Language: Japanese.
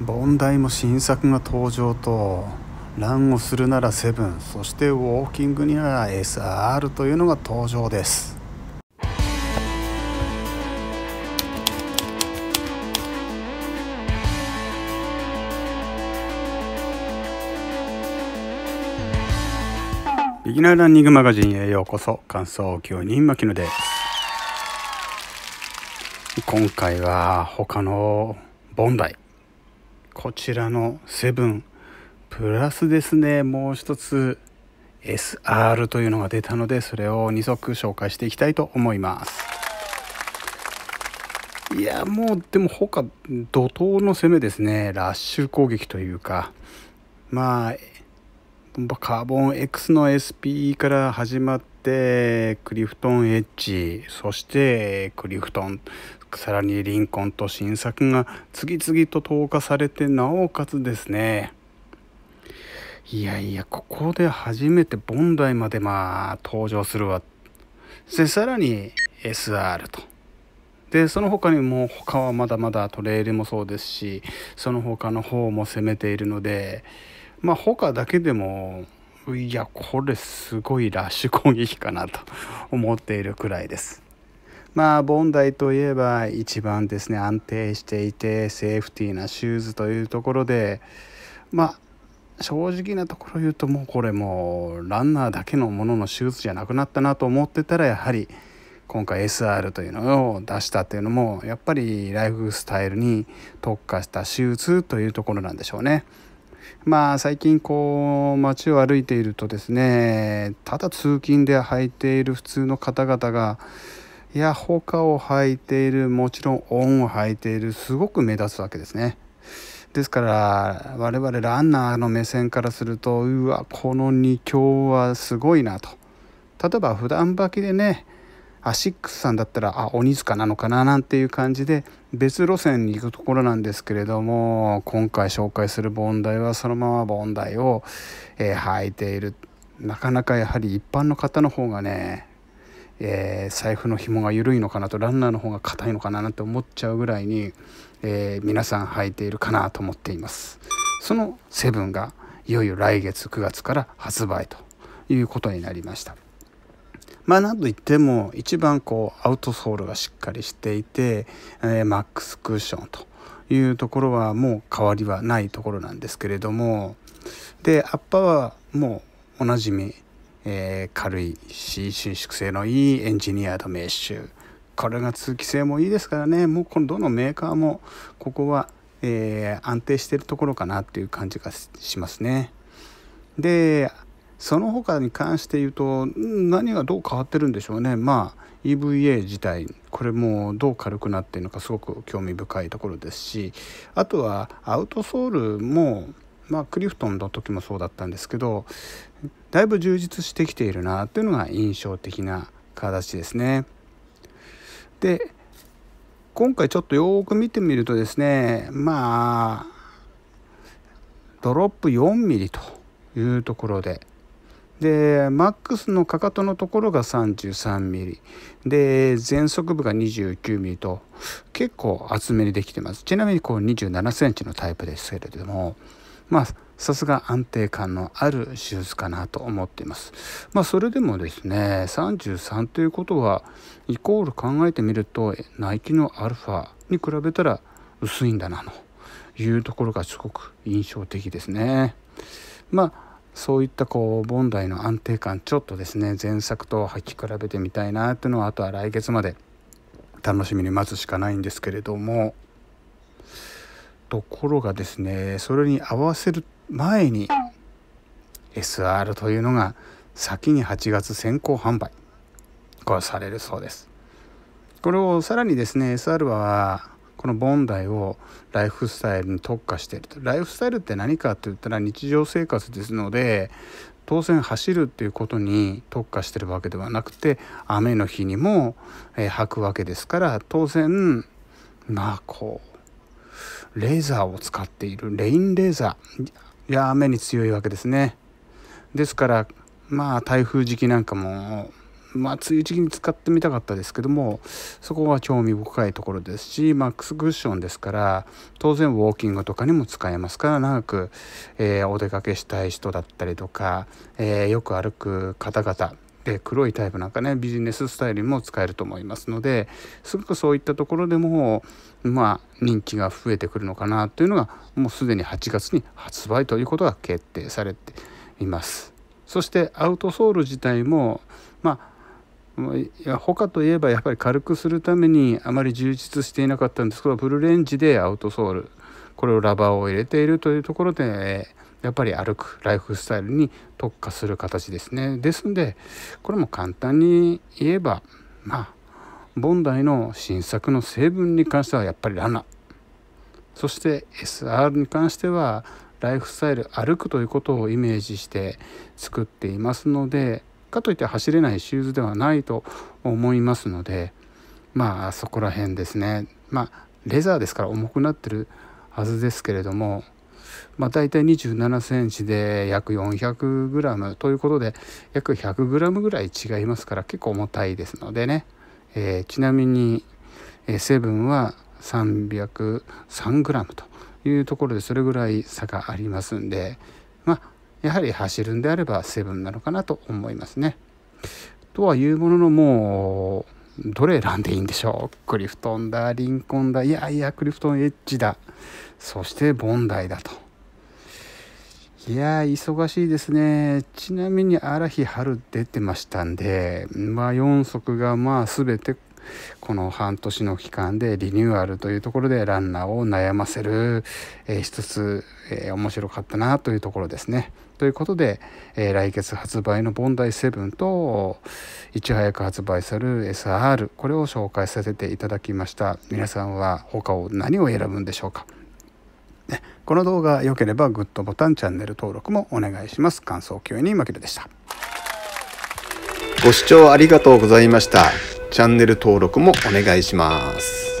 問題も新作が登場とランをするならセブンそしてウォーキングには SR というのが登場ですビギナーランニングマガジンへようこそ感想教人牧野です今回は他の問題こちらのセブンプラスですねもう一つ SR というのが出たのでそれを2足紹介していきたいと思いますいやもうでも他怒涛の攻めですねラッシュ攻撃というかまあカーボン X の s p から始まってクリフトンエッジそしてクリフトンさらにリンコンと新作が次々と投下されてなおかつですねいやいやここで初めてボンダイまでまあ登場するわでさらに SR とでその他にも他はまだまだトレイルもそうですしその他の方も攻めているのでまあ他だけでもいやこれすごいラッシュ攻撃かなと思っているくらいです。まあ、ボンダイといえば一番ですね、安定していて、セーフティーなシューズというところで、まあ、正直なところ言うと、もうこれもう、ランナーだけのもののシューズじゃなくなったなと思ってたら、やはり、今回 SR というのを出したというのも、やっぱりライフスタイルに特化したシューズというところなんでしょうね。まあ最近こう街を歩いているとですねただ通勤で履いている普通の方々がやや他を履いているもちろんオンを履いているすごく目立つわけですねですから我々ランナーの目線からするとうわこの2強はすごいなと例えば普段履きでねアシックスさんだったらあ鬼塚なのかななんていう感じで別路線に行くところなんですけれども今回紹介する盆栽はそのまま盆栽を、えー、履いているなかなかやはり一般の方の方がねえー、財布の紐が緩いのかなとランナーの方が硬いのかななんて思っちゃうぐらいに、えー、皆さん履いているかなと思っていますそのセブンがいよいよ来月9月から発売ということになりましたまあなんといっても一番こうアウトソールがしっかりしていて、えー、マックスクッションというところはもう変わりはないところなんですけれどもでアッパーはもうおなじみえー、軽いし伸縮性のいいエンジニアードメッシュこれが通気性もいいですからねもうこのどのメーカーもここは、えー、安定してるところかなっていう感じがしますねでその他に関して言うと何がどう変わってるんでしょうねまあ EVA 自体これもどう軽くなってるのかすごく興味深いところですしあとはアウトソールもまあ、クリフトンの時もそうだったんですけどだいぶ充実してきているなというのが印象的な形ですね。で今回ちょっとよく見てみるとですねまあドロップ4ミリというところででマックスのかかとのところが33ミリで全足部が29ミリと結構厚めにできてますちなみにこう27センチのタイプですけれどもまあさすが安定感のある手術かなと思っています。まあそれでもですね33ということはイコール考えてみるとナイキのアルファに比べたら薄いんだなというところがすごく印象的ですね。まあそういったこう問題の安定感ちょっとですね前作と履き比べてみたいなっていうのはあとは来月まで楽しみに待つしかないんですけれどもところがですねそれに合わせる前に SR というのが先に8月先行販売これされるそうですこれをさらにですね SR はこのボンダイをライフスタイルに特化しているとライフスタイルって何かって言ったら日常生活ですので当然走るっていうことに特化してるわけではなくて雨の日にも、えー、履くわけですから当然まあこうレーザーを使っているレインレーザーいや目に強いわけですねですからまあ台風時期なんかもまあ梅雨時期に使ってみたかったですけどもそこは興味深いところですしマックスクッションですから当然ウォーキングとかにも使えますから長く、えー、お出かけしたい人だったりとか、えー、よく歩く方々で黒いタイプなんかねビジネススタイルにも使えると思いますのですごくそういったところでもまあ人気が増えてくるのかなというのがもうすでに8月に発売ということが決定されていますそしてアウトソール自体もまあ他といえばやっぱり軽くするためにあまり充実していなかったんですけどブルーレンジでアウトソールこれをラバーを入れているというところで、えーやっぱり歩くライフスタイルに特化する形ですねですんでこれも簡単に言えばまあボンダイの新作の成分に関してはやっぱりラナそして SR に関してはライフスタイル歩くということをイメージして作っていますのでかといって走れないシューズではないと思いますのでまあそこら辺ですねまあレザーですから重くなってるはずですけれどもまあ、大体27センチで約400グラムということで約100グラムぐらい違いますから結構重たいですのでね、えー、ちなみに、えセブンは303グラムというところでそれぐらい差がありますんでまあやはり走るんであればセブンなのかなと思いますね。とはいうもののもうどれ選んでいいんでしょうクリフトンだリンコンだいやいやクリフトンエッジだそしてボンダイだといや忙しいですね。ちなみに荒木春出てましたんで、まあ、4足がまあ全てこの半年の期間でリニューアルというところでランナーを悩ませる、えー、一つ、えー、面白かったなというところですね。ということで、えー、来月発売のボンダイ7といち早く発売する SR これを紹介させていただきました。皆さんは他を何を選ぶんでしょうかね、この動画良ければグッドボタンチャンネル登録もお願いします感想共有にまきるでしたご視聴ありがとうございましたチャンネル登録もお願いします